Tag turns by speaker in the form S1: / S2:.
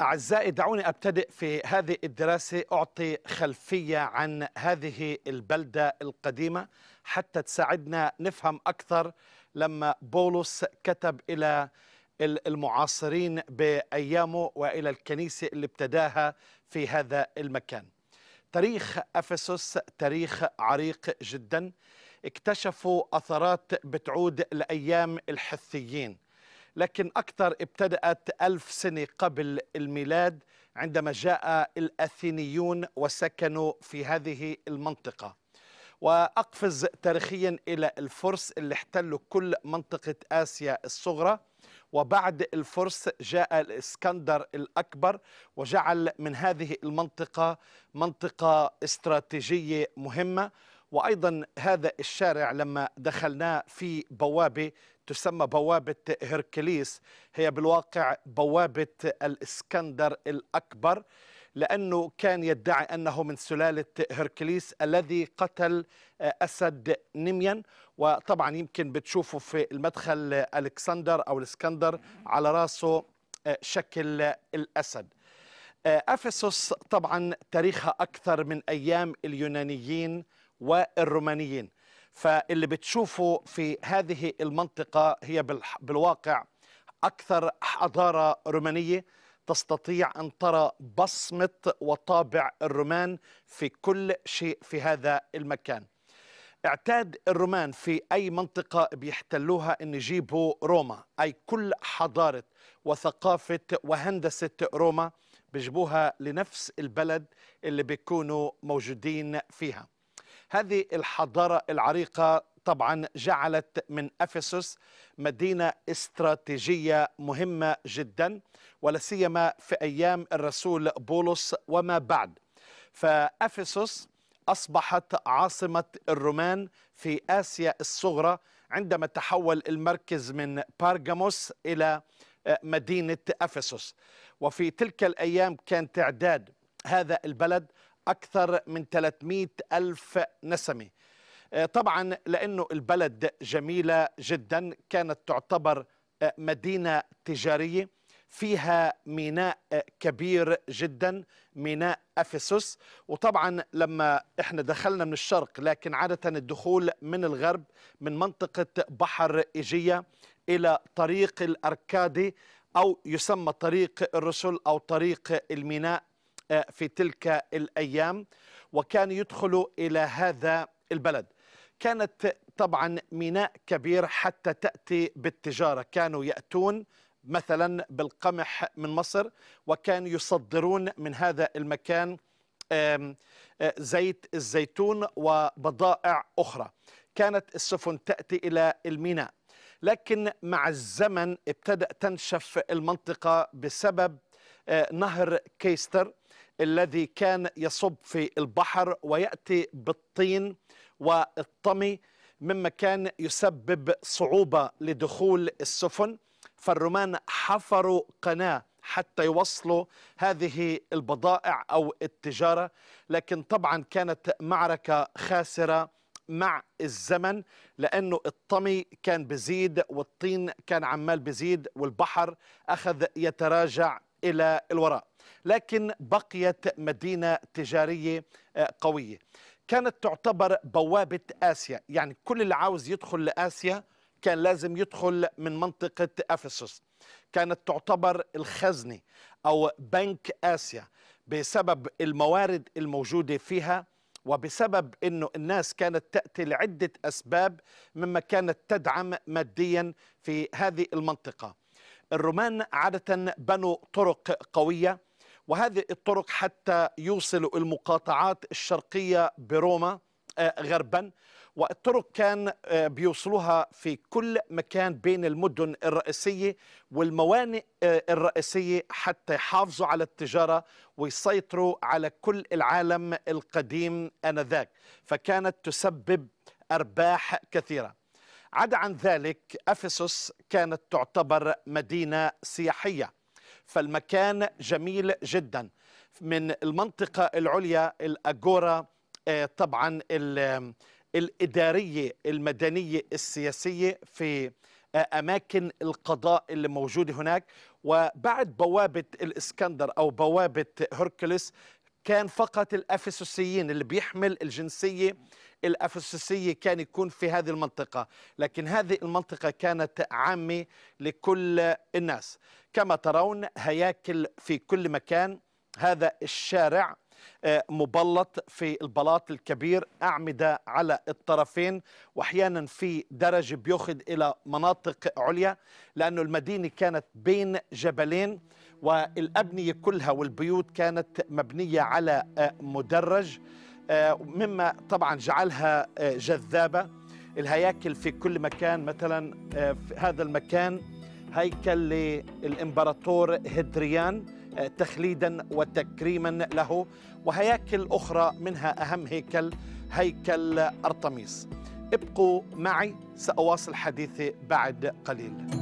S1: أعزائي دعوني أبتدئ في هذه الدراسة أعطي خلفية عن هذه البلدة القديمة حتى تساعدنا نفهم أكثر لما بولس كتب إلى المعاصرين بأيامه وإلى الكنيسة اللي ابتداها في هذا المكان تاريخ أفسس تاريخ عريق جدا اكتشفوا أثرات بتعود لأيام الحثيين لكن أكثر ابتدأت ألف سنة قبل الميلاد عندما جاء الأثينيون وسكنوا في هذه المنطقة وأقفز تاريخيا إلى الفرس اللي احتلوا كل منطقة آسيا الصغرى وبعد الفرس جاء الاسكندر الأكبر وجعل من هذه المنطقة منطقة استراتيجية مهمة وأيضا هذا الشارع لما دخلناه في بوابة تسمى بوابة هركليس هي بالواقع بوابة الإسكندر الأكبر لأنه كان يدعي أنه من سلالة هركليس الذي قتل آه، أسد نميان وطبعا يمكن بتشوفوا في المدخل ألكسندر أو الإسكندر على رأسه آه، شكل الأسد آه، أفسس طبعا تاريخها أكثر من أيام اليونانيين والرومانيين فاللي بتشوفه في هذه المنطقة هي بالواقع أكثر حضارة رومانية تستطيع أن ترى بصمة وطابع الرومان في كل شيء في هذا المكان اعتاد الرومان في أي منطقة بيحتلوها أن يجيبوا روما أي كل حضارة وثقافة وهندسة روما بيجيبوها لنفس البلد اللي بيكونوا موجودين فيها هذه الحضارة العريقة طبعا جعلت من افسس مدينه استراتيجيه مهمه جدا ولا سيما في ايام الرسول بولس وما بعد فافسس اصبحت عاصمه الرومان في اسيا الصغرى عندما تحول المركز من بارغاموس الى آه، مدينه افسس وفي تلك الايام كان تعداد هذا البلد أكثر من 300 ألف نسمة آه، طبعا لأنه البلد جميلة جدا كانت تعتبر آه، مدينة تجارية فيها ميناء آه، كبير جدا ميناء أفسوس وطبعا لما احنا دخلنا من الشرق لكن عاده الدخول من الغرب من منطقه بحر ايجيه الى طريق الاركادي او يسمى طريق الرسل او طريق الميناء آه، في تلك الأيام وكان يدخل إلى هذا البلد كانت طبعا ميناء كبير حتى تأتي بالتجارة كانوا يأتون مثلا بالقمح من مصر وكان يصدرون من هذا المكان آه، زيت الزيتون وبضائع أخرى كانت السفن تأتي إلى الميناء لكن مع الزمن ابتدأ تنشف المنطقة بسبب آه، نهر كيستر الذي كان يصب في البحر ويأتي بالطين والطمي مما كان يسبب صعوبة لدخول السفن فالرومان حفروا قناة حتى يوصلوا هذه البضائع أو التجارة لكن طبعا كانت معركة خاسرة مع الزمن لأنه الطمي كان بزيد والطين كان عمال بزيد والبحر أخذ يتراجع إلى الوراء لكن بقيت مدينة تجارية آه، قوية كانت تعتبر بوابة آسيا يعني كل اللي عاوز يدخل لآسيا كان لازم يدخل من منطقة أفسس كانت تعتبر الخزنة أو بنك آسيا بسبب الموارد الموجودة فيها وبسبب أنه الناس كانت تأتي لعدة أسباب مما كانت تدعم ماديا في هذه المنطقة الرومان عادة بنوا طرق قوية وهذه الطرق حتى يوصل المقاطعات الشرقية بروما آه، غربا والطرق كان آه، بيوصلوها في كل مكان بين المدن الرئيسية والموانئ آه، الرئيسية حتى يحافظوا على التجارة ويسيطروا على كل العالم القديم آنذاك فكانت تسبب أرباح كثيرة عدا عن ذلك أفسس كانت تعتبر مدينة سياحية فالمكان جميل جدا من المنطقة العليا الأجورا آه، طبعا الإدارية المدنية السياسية في آه، أماكن القضاء اللي موجودة هناك وبعد بوابة الإسكندر أو بوابة هركلس كان فقط الافسوسيين اللي بيحمل الجنسية الافسوسيه كان يكون في هذه المنطقة لكن هذه المنطقة كانت عامة لكل الناس كما ترون هياكل في كل مكان هذا الشارع آه، مبلط في البلاط الكبير أعمدة على الطرفين وأحيانا في درج بيأخذ إلى مناطق عليا لأن المدينة كانت بين جبلين والأبنية كلها والبيوت كانت مبنية على آه، مدرج آه، مما طبعا جعلها آه، جذابة الهياكل في كل مكان مثلا في هذا المكان هيكل للإمبراطور هدريان تخليدا وتكريما له وهياكل أخرى منها أهم هيكل هيكل أرطميس ابقوا معي سأواصل حديثي بعد قليل